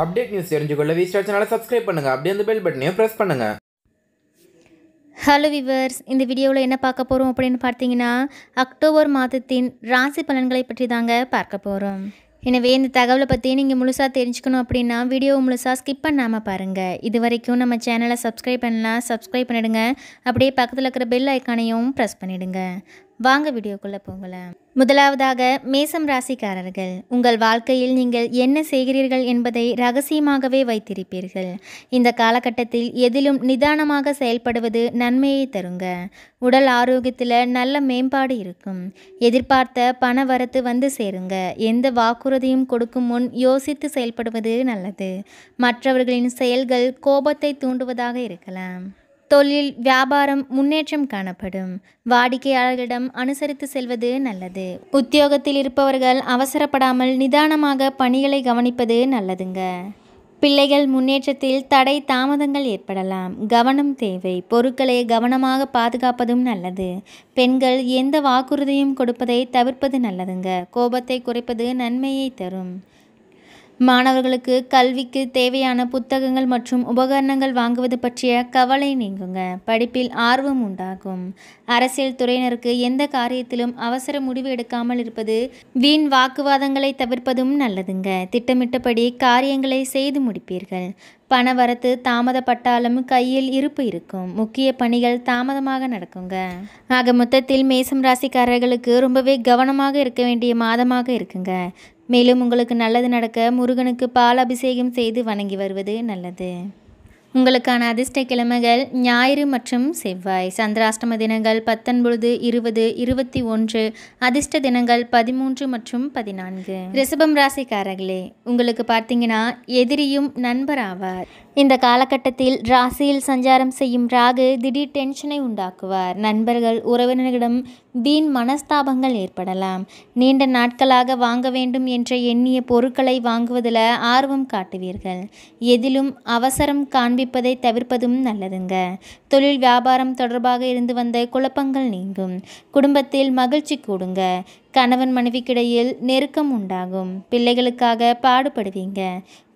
update news தெரிஞ்சுக்கொள்ள வி சேனலை சப்ஸ்கிரைப் பண்ணுங்கள் அப்படியே அந்த பெல் பட்டனையும் ப்ரெஸ் பண்ணுங்கள் ஹலோ விவர்ஸ் இந்த வீடியோவில் என்ன பார்க்க போகிறோம் அப்படின்னு பார்த்தீங்கன்னா அக்டோபர் மாதத்தின் ராசி பலன்களை பற்றி தாங்க பார்க்க போகிறோம் எனவே இந்த தகவலை பற்றி நீங்கள் முழுசாக தெரிஞ்சுக்கணும் அப்படின்னா வீடியோவை முழுசாக ஸ்கிப் பண்ணாமல் பாருங்கள் இது வரைக்கும் நம்ம சேனலை சப்ஸ்கிரைப் பண்ணலாம் சப்ஸ்கிரைப் பண்ணிவிடுங்க அப்படியே பக்கத்தில் இருக்கிற பெல் ஐக்கானையும் ப்ரெஸ் பண்ணிவிடுங்க வாங்க வீடியோக்குள்ளே போகலாம் முதலாவதாக மேசம் ராசிக்காரர்கள் உங்கள் வாழ்க்கையில் நீங்கள் என்ன செய்கிறீர்கள் என்பதை ரகசியமாகவே வைத்திருப்பீர்கள் இந்த காலகட்டத்தில் எதிலும் நிதானமாக செயல்படுவது நன்மையை தருங்க உடல் ஆரோக்கியத்தில் நல்ல மேம்பாடு இருக்கும் எதிர்பார்த்த பண வரத்து வந்து சேருங்க எந்த வாக்குறுதியும் கொடுக்கும் முன் யோசித்து செயல்படுவது நல்லது மற்றவர்களின் செயல்கள் கோபத்தை தூண்டுவதாக இருக்கலாம் தொழில் வியாபாரம் முன்னேற்றம் காணப்படும் வாடிக்கையாளர்களிடம் அனுசரித்து செல்வது நல்லது உத்தியோகத்தில் இருப்பவர்கள் அவசரப்படாமல் நிதானமாக பணிகளை கவனிப்பது நல்லதுங்க பிள்ளைகள் முன்னேற்றத்தில் தடை தாமதங்கள் ஏற்படலாம் கவனம் தேவை பொருட்களை கவனமாக பாதுகாப்பதும் நல்லது பெண்கள் எந்த வாக்குறுதியும் கொடுப்பதை தவிர்ப்பது நல்லதுங்க கோபத்தை குறைப்பது நன்மையை தரும் மாணவர்களுக்கு கல்விக்கு தேவையான புத்தகங்கள் மற்றும் உபகரணங்கள் வாங்குவது பற்றிய கவலை நீங்குங்க படிப்பில் ஆர்வம் உண்டாகும் அரசியல் துறையினருக்கு எந்த காரியத்திலும் அவசர முடிவு எடுக்காமல் இருப்பது வீண் வாக்குவாதங்களை தவிர்ப்பதும் நல்லதுங்க திட்டமிட்டபடி காரியங்களை செய்து முடிப்பீர்கள் பண வரத்து தாமதப்பட்டாலும் கையில் இருப்பு இருக்கும் முக்கிய பணிகள் தாமதமாக நடக்குங்க ஆக மொத்தத்தில் மேசம் ராசிக்காரர்களுக்கு ரொம்பவே கவனமாக இருக்க வேண்டிய மாதமாக இருக்குங்க மேலும் உங்களுக்கு நல்லது நடக்க முருகனுக்கு பால் அபிஷேகம் செய்து வணங்கி வருவது நல்லது உங்களுக்கான அதிர்ஷ்ட கிழமைகள் ஞாயிறு மற்றும் செவ்வாய் சந்திராஷ்டம தினங்கள் பத்தொன்பது இருபது இருபத்தி ஒன்று அதிர்ஷ்ட தினங்கள் பதிமூன்று மற்றும் பதினான்கு ரிஷபம் ராசிக்காரர்களே உங்களுக்கு பார்த்தீங்கன்னா எதிரியும் நண்பராவார் இந்த காலகட்டத்தில் ராசியில் சஞ்சாரம் செய்யும் ராகு திடீர் டென்ஷனை உண்டாக்குவார் நண்பர்கள் உறவினர்களிடம் வீண் மனஸ்தாபங்கள் ஏற்படலாம் நீண்ட நாட்களாக வாங்க வேண்டும் என்ற எண்ணிய பொருட்களை வாங்குவதில் ஆர்வம் காட்டுவீர்கள் எதிலும் அவசரம் காண்பிப்பதை தவிர்ப்பதும் நல்லதுங்க தொழில் வியாபாரம் தொடர்பாக இருந்து வந்த குழப்பங்கள் நீங்கும் குடும்பத்தில் மகிழ்ச்சி கூடுங்க கணவன் மனைவிக்கிடையில் நெருக்கம் உண்டாகும் பிள்ளைகளுக்காக பாடுபடுவீங்க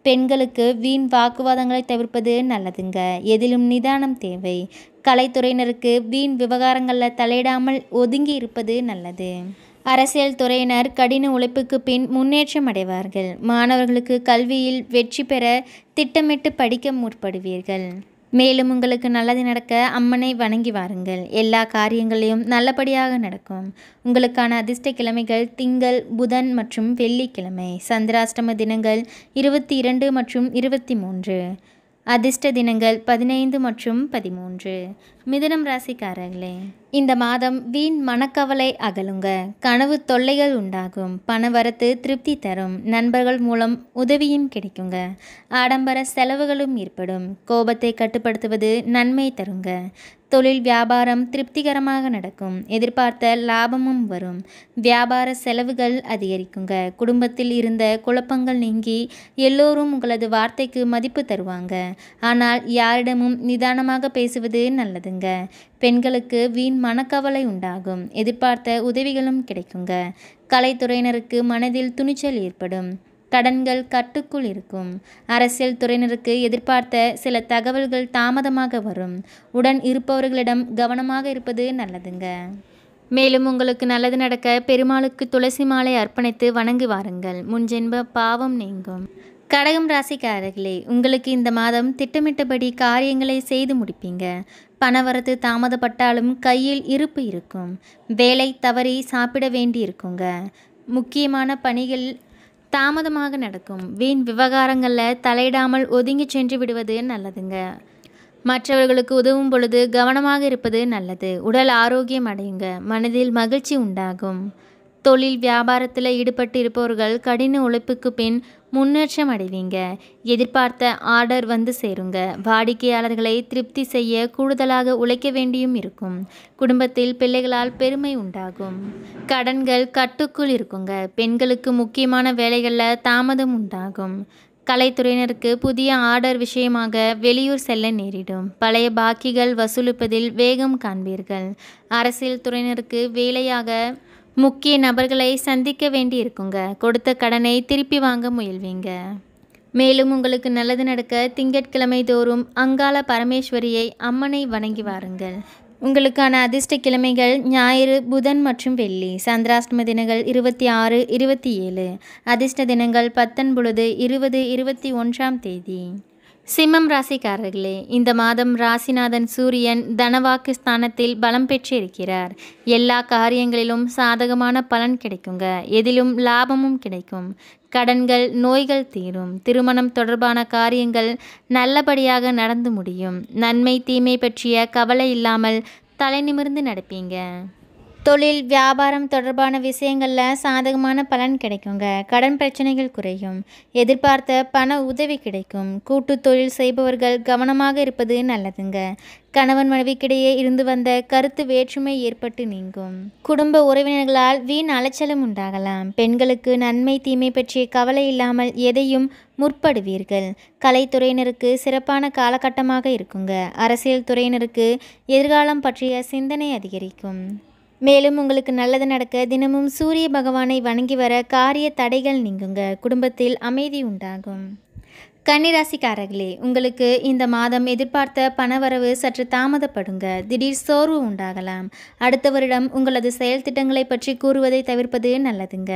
பெண்களுக்கு வீண் வாக்குவாதங்களை தவிர்ப்பது நல்லதுங்க எதிலும் நிதானம் தேவை கலைத்துறையினருக்கு வீண் விவகாரங்களில் தலையிடாமல் ஒதுங்கி இருப்பது நல்லது அரசியல் துறையினர் கடின உழைப்புக்கு பின் முன்னேற்றம் அடைவார்கள் மாணவர்களுக்கு கல்வியில் வெற்றி பெற திட்டமிட்டு படிக்க முற்படுவீர்கள் மேலும் உங்களுக்கு நல்லது நடக்க அம்மனை வணங்கி வாருங்கள் எல்லா காரியங்களையும் நல்லபடியாக நடக்கும் உங்களுக்கான அதிர்ஷ்ட கிழமைகள் திங்கள் புதன் மற்றும் வெள்ளிக்கிழமை சந்திராஷ்டம தினங்கள் இருபத்தி இரண்டு மற்றும் இருபத்தி மூன்று அதிர்ஷ்ட தினங்கள் பதினைந்து மற்றும் பதிமூன்று மிதனம் ராசிக்காரர்களே இந்த மாதம் வீண் மனக்கவலை அகலுங்க கனவு தொல்லைகள் உண்டாகும் பணவரத்து திருப்தி தரும் நண்பர்கள் மூலம் உதவியும் கிடைக்குங்க ஆடம்பர செலவுகளும் ஏற்படும் கோபத்தை கட்டுப்படுத்துவது நன்மை தருங்க தொழில் வியாபாரம் திருப்திகரமாக நடக்கும் எதிர்பார்த்த லாபமும் வரும் வியாபார செலவுகள் அதிகரிக்குங்க குடும்பத்தில் இருந்த குழப்பங்கள் நீங்கி எல்லோரும் உங்களது வார்த்தைக்கு மதிப்பு தருவாங்க ஆனால் யாரிடமும் நிதானமாக பேசுவது நல்லதுங்க பெண்களுக்கு வீண் மனக்கவலை உண்டாகும் எதிர்பார்த்த உதவிகளும் கிடைக்குங்க கலைத்துறையினருக்கு மனதில் துணிச்சல் ஏற்படும் கடன்கள் கட்டுக்குள் இருக்கும் அரசியல் துறையினருக்கு எதிர்பார்த்த சில தகவல்கள் தாமதமாக வரும் உடன் இருப்பவர்களிடம் கவனமாக இருப்பது நல்லதுங்க மேலும் உங்களுக்கு நல்லது நடக்க பெருமாளுக்கு துளசி மாலை அர்ப்பணித்து வணங்கி வாருங்கள் முன்ஜென்ப பாவம் நீங்கும் கடகம் ராசிக்காரர்களே உங்களுக்கு இந்த மாதம் திட்டமிட்டபடி காரியங்களை செய்து முடிப்பீங்க பணவரத்து தாமதப்பட்டாலும் கையில் இருப்பு இருக்கும் வேலை தவறி சாப்பிட வேண்டி இருக்குங்க முக்கியமான பணிகள் தாமதமாக நடக்கும் வீண் விவகாரங்களில் தலையிடாமல் ஒதுங்கி சென்று விடுவது நல்லதுங்க மற்றவர்களுக்கு உதவும் பொழுது கவனமாக இருப்பது நல்லது உடல் ஆரோக்கியம் அடையுங்க மனதில் மகிழ்ச்சி உண்டாகும் தொழில் வியாபாரத்தில் ஈடுபட்டு இருப்பவர்கள் கடின உழைப்புக்கு பின் முன்னேற்றம் அடைவீங்க எதிர்பார்த்த ஆர்டர் வந்து சேருங்க வாடிக்கையாளர்களை திருப்தி செய்ய கூடுதலாக உழைக்க வேண்டியும் இருக்கும் குடும்பத்தில் பிள்ளைகளால் பெருமை உண்டாகும் கடன்கள் கட்டுக்குள் இருக்குங்க பெண்களுக்கு முக்கியமான வேலைகளில் தாமதம் உண்டாகும் கலைத்துறையினருக்கு புதிய ஆர்டர் விஷயமாக வெளியூர் செல்ல நேரிடும் பழைய பாக்கிகள் வசூலிப்பதில் வேகம் காண்பீர்கள் அரசியல் துறையினருக்கு வேலையாக முக்கிய நபர்களை சந்திக்க வேண்டி இருக்குங்க கொடுத்த கடனை திருப்பி வாங்க முயல்வீங்க மேலும் உங்களுக்கு நல்லது நடக்க திங்கட்கிழமை தோறும் அங்காள பரமேஸ்வரியை அம்மனை வணங்கி வாருங்கள் உங்களுக்கான அதிர்ஷ்ட கிழமைகள் ஞாயிறு புதன் மற்றும் வெள்ளி சந்திராஷ்டம தினங்கள் இருபத்தி ஆறு இருபத்தி ஏழு அதிர்ஷ்ட தினங்கள் பத்தொன்பொழுது இருபது இருபத்தி ஒன்றாம் தேதி சிம்மம் ராசிக்காரர்களே இந்த மாதம் ராசிநாதன் சூரியன் தனவாக்கு ஸ்தானத்தில் பலம் பெற்றிருக்கிறார் எல்லா காரியங்களிலும் சாதகமான பலன் கிடைக்குங்க எதிலும் லாபமும் கிடைக்கும் கடன்கள் நோய்கள் தீரும் திருமணம் தொடர்பான காரியங்கள் நல்லபடியாக நடந்து முடியும் நன்மை தீமை பற்றிய கவலை இல்லாமல் தலை நிமிர்ந்து நடப்பீங்க தொழில் வியாபாரம் தொடர்பான விஷயங்களில் சாதகமான பலன் கிடைக்குங்க கடன் பிரச்சனைகள் குறையும் எதிர்பார்த்த பண உதவி கிடைக்கும் கூட்டு தொழில் செய்பவர்கள் கவனமாக இருப்பது நல்லதுங்க கணவன் மனைவிக்கிடையே இருந்து வந்த கருத்து வேற்றுமை ஏற்பட்டு நீங்கும் குடும்ப உறவினர்களால் வீண் அலைச்சலும் உண்டாகலாம் பெண்களுக்கு நன்மை தீமை பற்றிய கவலை இல்லாமல் எதையும் முற்படுவீர்கள் கலைத்துறையினருக்கு சிறப்பான காலகட்டமாக இருக்குங்க அரசியல் துறையினருக்கு எதிர்காலம் பற்றிய சிந்தனை அதிகரிக்கும் மேலும் உங்களுக்கு நல்லது நடக்க தினமும் சூரிய பகவானை வணங்கி வர காரிய தடைகள் நீங்குங்க குடும்பத்தில் அமைதி உண்டாகும் கன்னிராசிக்காரர்களே உங்களுக்கு இந்த மாதம் எதிர்பார்த்த பணவரவு சற்று தாமதப்படுங்க திடீர் சோர்வு உண்டாகலாம் அடுத்த வருடம் உங்களது செயல் திட்டங்களை பற்றி கூறுவதை தவிர்ப்பது நல்லதுங்க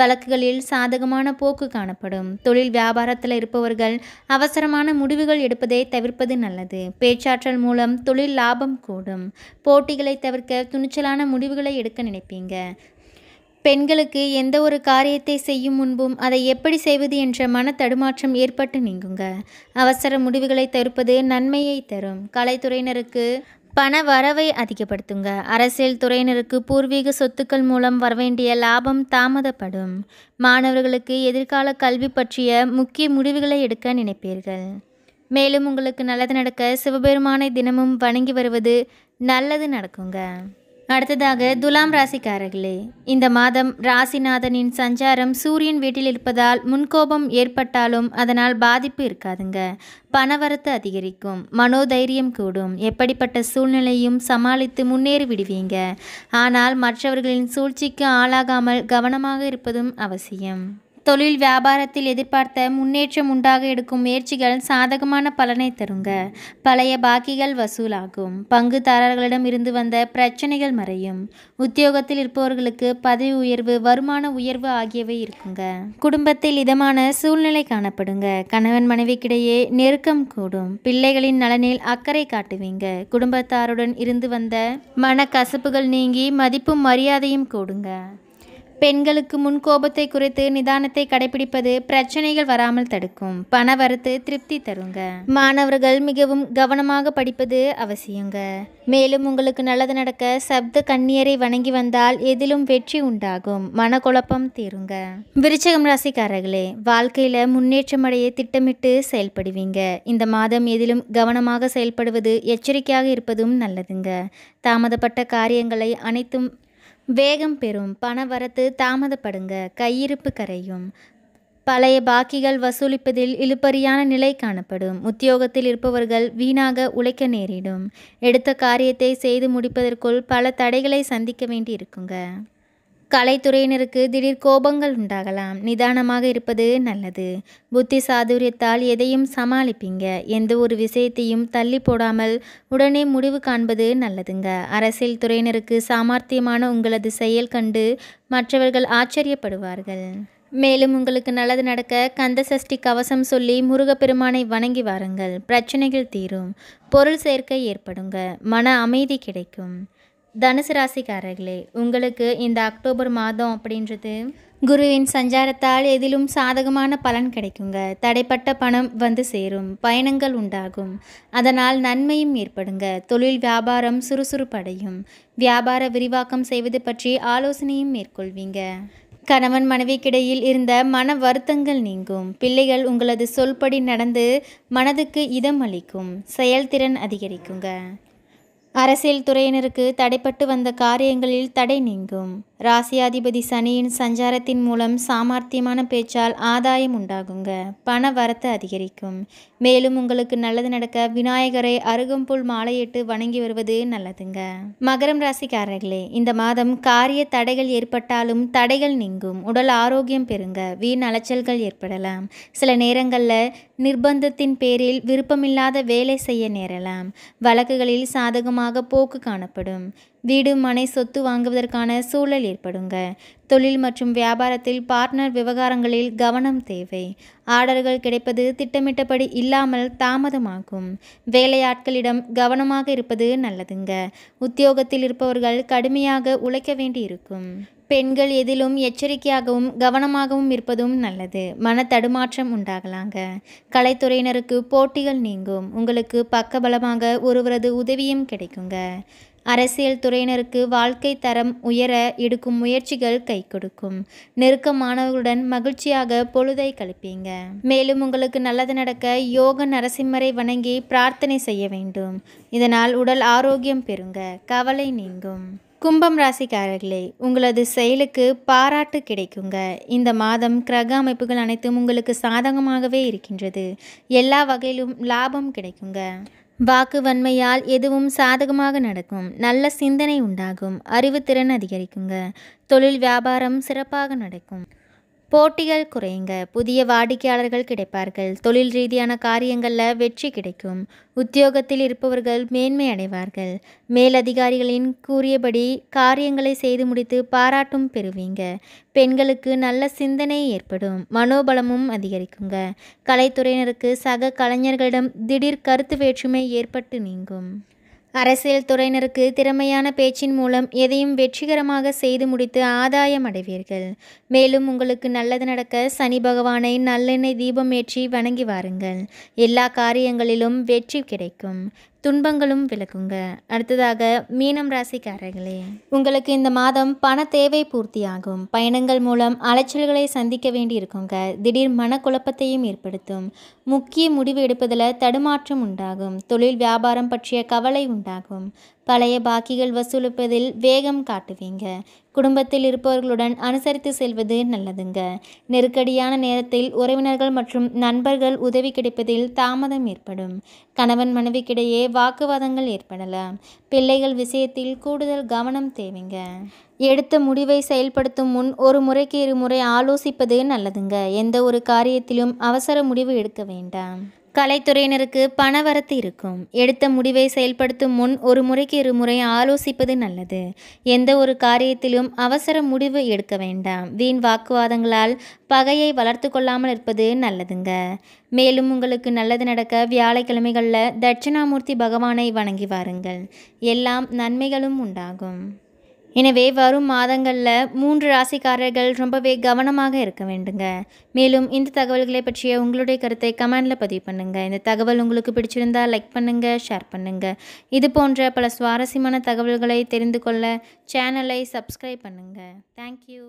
வழக்குகளில் சாதகமான போக்கு காணப்படும் தொழில் வியாபாரத்தில் இருப்பவர்கள் அவசரமான முடிவுகள் எடுப்பதை தவிர்ப்பது நல்லது பேச்சாற்றல் மூலம் தொழில் லாபம் கூடும் போட்டிகளை தவிர்க்க துணிச்சலான முடிவுகளை எடுக்க நினைப்பீங்க பெண்களுக்கு எந்த ஒரு காரியத்தை செய்யும் முன்பும் அதை எப்படி செய்வது என்ற மன தடுமாற்றம் ஏற்பட்டு நீங்குங்க அவசர முடிவுகளை தருப்பது நன்மையை தரும் கலைத்துறையினருக்கு பண வரவை அதிகப்படுத்துங்க அரசியல் துறையினருக்கு பூர்வீக சொத்துக்கள் மூலம் வரவேண்டிய லாபம் தாமதப்படும் மாணவர்களுக்கு எதிர்கால கல்வி பற்றிய முக்கிய முடிவுகளை எடுக்க நினைப்பீர்கள் மேலும் உங்களுக்கு நல்லது நடக்க சிவபெருமானை தினமும் வணங்கி வருவது நல்லது நடக்குங்க அடுத்ததாக துலாம் ராசிக்காரர்களே இந்த மாதம் ராசிநாதனின் சஞ்சாரம் சூரியன் வீட்டில் இருப்பதால் முன்கோபம் ஏற்பட்டாலும் அதனால் பாதிப்பு இருக்காதுங்க பணவரத்து அதிகரிக்கும் மனோதைரியம் கூடும் எப்படிப்பட்ட சூழ்நிலையும் சமாளித்து முன்னேறி விடுவீங்க ஆனால் மற்றவர்களின் சூழ்ச்சிக்கு ஆளாகாமல் கவனமாக இருப்பதும் அவசியம் தொழில் வியாபாரத்தில் எதிர்பார்த்த முன்னேற்றம் உண்டாக எடுக்கும் முயற்சிகள் சாதகமான பலனை தருங்க பழைய பாக்கிகள் வசூலாகும் பங்குதாரர்களிடம் இருந்து வந்த பிரச்சனைகள் மறையும் உத்தியோகத்தில் இருப்பவர்களுக்கு பதவி உயர்வு வருமான உயர்வு ஆகியவை இருக்குங்க குடும்பத்தில் இதமான சூழ்நிலை காணப்படுங்க கணவன் மனைவிக்கிடையே நெருக்கம் கூடும் பிள்ளைகளின் நலனில் அக்கறை காட்டுவீங்க குடும்பத்தாருடன் இருந்து வந்த மனக்கசப்புகள் நீங்கி மதிப்பும் மரியாதையும் கூடுங்க பெண்களுக்கு முன்கோபத்தை குறித்து நிதானத்தை கடைபிடிப்பது பிரச்சனைகள் வராமல் தடுக்கும் பண வரத்து திருப்தி தருங்க மாணவர்கள் மிகவும் கவனமாக படிப்பது அவசியங்க மேலும் உங்களுக்கு நல்லது நடக்க சப்த கண்ணியரை வணங்கி வந்தால் எதிலும் வெற்றி உண்டாகும் மனக்குழப்பம் தீருங்க விருச்சகம் ராசிக்காரர்களே வாழ்க்கையில் முன்னேற்றம் அடைய திட்டமிட்டு செயல்படுவீங்க இந்த மாதம் எதிலும் கவனமாக செயல்படுவது எச்சரிக்கையாக இருப்பதும் நல்லதுங்க தாமதப்பட்ட காரியங்களை அனைத்தும் வேகம் பெறும் பண வரத்து தாமதப்படுங்க கையிருப்பு கரையும் பழைய பாக்கிகள் வசூலிப்பதில் இழுப்பறியான நிலை காணப்படும் உத்தியோகத்தில் இருப்பவர்கள் வீணாக உழைக்க நேரிடும் எடுத்த காரியத்தை செய்து முடிப்பதற்குள் பல தடைகளை சந்திக்க வேண்டி இருக்குங்க கலைத்துறையினருக்கு திடீர் கோபங்கள் உண்டாகலாம் நிதானமாக இருப்பது நல்லது புத்தி சாதுரியத்தால் எதையும் சமாளிப்பீங்க எந்த ஒரு விஷயத்தையும் தள்ளி போடாமல் உடனே முடிவு காண்பது நல்லதுங்க அரசியல் துறையினருக்கு சாமர்த்தியமான உங்களது செயல் கண்டு மற்றவர்கள் ஆச்சரியப்படுவார்கள் மேலும் உங்களுக்கு நல்லது நடக்க கந்த சஷ்டி கவசம் சொல்லி முருகப்பெருமானை வணங்கி வாருங்கள் பிரச்சனைகள் தீரும் பொருள் சேர்க்கை ஏற்படுங்க மன அமைதி கிடைக்கும் தனுசு ராசிக்காரர்களே உங்களுக்கு இந்த அக்டோபர் மாதம் அப்படின்றது குருவின் சஞ்சாரத்தால் எதிலும் சாதகமான பலன் கிடைக்குங்க தடைப்பட்ட பணம் வந்து சேரும் பயணங்கள் உண்டாகும் அதனால் நன்மையும் ஏற்படுங்க தொழில் வியாபாரம் சுறுசுறுப்படையும் வியாபார விரிவாக்கம் செய்வது பற்றி ஆலோசனையும் மேற்கொள்வீங்க கணவன் மனைவிக்கிடையில் இருந்த மன வருத்தங்கள் நீங்கும் பிள்ளைகள் உங்களது சொல்படி நடந்து மனதுக்கு இதம் அளிக்கும் செயல்திறன் அதிகரிக்குங்க அரசியல் துறையினருக்கு தடைப்பட்டு வந்த காரியங்களில் தடை நீங்கும் ராசியாதிபதி சனியின் சஞ்சாரத்தின் மூலம் சாமர்த்தியமான பேச்சால் ஆதாயம் உண்டாகுங்க பண வரத்து அதிகரிக்கும் மேலும் உங்களுக்கு நல்லது நடக்க விநாயகரை அருகம்புல் மாலையிட்டு வணங்கி வருவது நல்லதுங்க மகரம் ராசிக்காரர்களே இந்த மாதம் காரிய தடைகள் ஏற்பட்டாலும் தடைகள் நீங்கும் உடல் ஆரோக்கியம் பெறுங்க வீண் அலைச்சல்கள் ஏற்படலாம் சில நேரங்களில் நிர்பந்தத்தின் பேரில் விருப்பமில்லாத வேலை செய்ய நேரலாம் வழக்குகளில் சாதகமாக போக்கு காணப்படும் வீடு மனை சொத்து வாங்குவதற்கான சூழல் ஏற்படுங்க தொழில் மற்றும் வியாபாரத்தில் பார்ட்னர் விவகாரங்களில் கவனம் தேவை ஆர்டர்கள் கிடைப்பது திட்டமிட்டபடி இல்லாமல் தாமதமாகும் வேலையாட்களிடம் கவனமாக இருப்பது நல்லதுங்க உத்தியோகத்தில் இருப்பவர்கள் கடுமையாக உழைக்க வேண்டியிருக்கும் பெண்கள் எதிலும் எச்சரிக்கையாகவும் கவனமாகவும் இருப்பதும் நல்லது மன தடுமாற்றம் உண்டாகலாங்க கலைத்துறையினருக்கு போட்டிகள் நீங்கும் உங்களுக்கு பக்கபலமாக ஒருவரது உதவியும் கிடைக்குங்க அரசியல் துறையினருக்கு வாழ்க்கை தரம் உயர எடுக்கும் முயற்சிகள் கை கொடுக்கும் நெருக்கமானவர்களுடன் மகிழ்ச்சியாக பொழுதை கழிப்பீங்க மேலும் உங்களுக்கு நல்லது நடக்க யோக நரசிம்மரை வணங்கி பிரார்த்தனை செய்ய வேண்டும் இதனால் உடல் ஆரோக்கியம் பெறுங்க கவலை நீங்கும் கும்பம் ராசிக்காரர்களே உங்களது செயலுக்கு பாராட்டு கிடைக்குங்க இந்த மாதம் கிரக அமைப்புகள் அனைத்தும் உங்களுக்கு சாதகமாகவே இருக்கின்றது எல்லா வகையிலும் லாபம் கிடைக்குங்க வாக்கு வன்மையால் எதுவும் சாதகமாக நடக்கும் நல்ல சிந்தனை உண்டாகும் அறிவுத்திறன் அதிகரிக்குங்க தொழில் வியாபாரம் சிறப்பாக நடக்கும் போட்டிகள் குறையுங்க புதிய வாடிக்கையாளர்கள் கிடைப்பார்கள் தொழில் ரீதியான காரியங்களில் வெற்றி கிடைக்கும் உத்தியோகத்தில் இருப்பவர்கள் மேன்மை அடைவார்கள் மேலதிகாரிகளின் கூறியபடி காரியங்களை செய்து முடித்து பாராட்டும் பெறுவீங்க பெண்களுக்கு நல்ல சிந்தனை ஏற்படும் மனோபலமும் அதிகரிக்குங்க கலைத்துறையினருக்கு சக கலைஞர்களிடம் திடீர் கருத்து வேற்றுமை ஏற்பட்டு நீங்கும் அரசியல் துறையினருக்கு திறமையான பேச்சின் மூலம் எதையும் வெற்றிகரமாக செய்து முடித்து ஆதாயம் அடைவீர்கள் மேலும் உங்களுக்கு நல்லது நடக்க சனி பகவானை நல்லெண்ணெய் தீபம் ஏற்றி வணங்கி வாருங்கள் எல்லா காரியங்களிலும் வெற்றி கிடைக்கும் துன்பங்களும் விலகுங்க அடுத்ததாக மீனம் ராசிக்காரர்களே உங்களுக்கு இந்த மாதம் பண தேவை பூர்த்தியாகும் பயணங்கள் மூலம் அலைச்சல்களை சந்திக்க வேண்டி இருக்குங்க திடீர் மனக்குழப்பத்தையும் ஏற்படுத்தும் முக்கிய முடிவு எடுப்பதில் தடுமாற்றம் உண்டாகும் தொழில் வியாபாரம் பற்றிய கவலை உண்டாகும் பழைய பாக்கிகள் வசூலிப்பதில் வேகம் காட்டுவீங்க குடும்பத்தில் இருப்பவர்களுடன் அனுசரித்து செல்வது நல்லதுங்க நெருக்கடியான நேரத்தில் உறவினர்கள் மற்றும் நண்பர்கள் உதவி கிடைப்பதில் தாமதம் ஏற்படும் கணவன் மனைவிக்கிடையே வாக்குவாதங்கள் ஏற்படலாம் பிள்ளைகள் விஷயத்தில் கூடுதல் கவனம் தேவைங்க எடுத்த முடிவை செயல்படுத்தும் முன் ஒரு முறைக்கு இருமுறை ஆலோசிப்பது நல்லதுங்க எந்த ஒரு காரியத்திலும் அவசர முடிவு எடுக்க வேண்டாம் கலைத்துறையினருக்கு பணவரத்து இருக்கும் எடுத்த முடிவை செயல்படுத்தும் முன் ஒரு முறைக்கு இரு முறை ஆலோசிப்பது நல்லது எந்த ஒரு காரியத்திலும் அவசர முடிவு எடுக்க வேண்டாம் வீண் வாக்குவாதங்களால் பகையை வளர்த்து கொள்ளாமல் இருப்பது நல்லதுங்க மேலும் உங்களுக்கு நல்லது நடக்க வியாழக்கிழமைகளில் தட்சிணாமூர்த்தி பகவானை வணங்கி வாருங்கள் எல்லாம் நன்மைகளும் உண்டாகும் எனவே வரும் மாதங்களில் மூன்று ராசிக்காரர்கள் ரொம்பவே கவனமாக இருக்க வேண்டுங்க மேலும் இந்த தகவல்களை பற்றிய உங்களுடைய கருத்தை கமெண்டில் பதிவு பண்ணுங்கள் இந்த தகவல் உங்களுக்கு பிடிச்சிருந்தா லைக் பண்ணுங்கள் ஷேர் பண்ணுங்கள் இது போன்ற பல சுவாரஸ்யமான தகவல்களை தெரிந்து கொள்ள சேனலை சப்ஸ்கிரைப் பண்ணுங்கள் தேங்க்யூ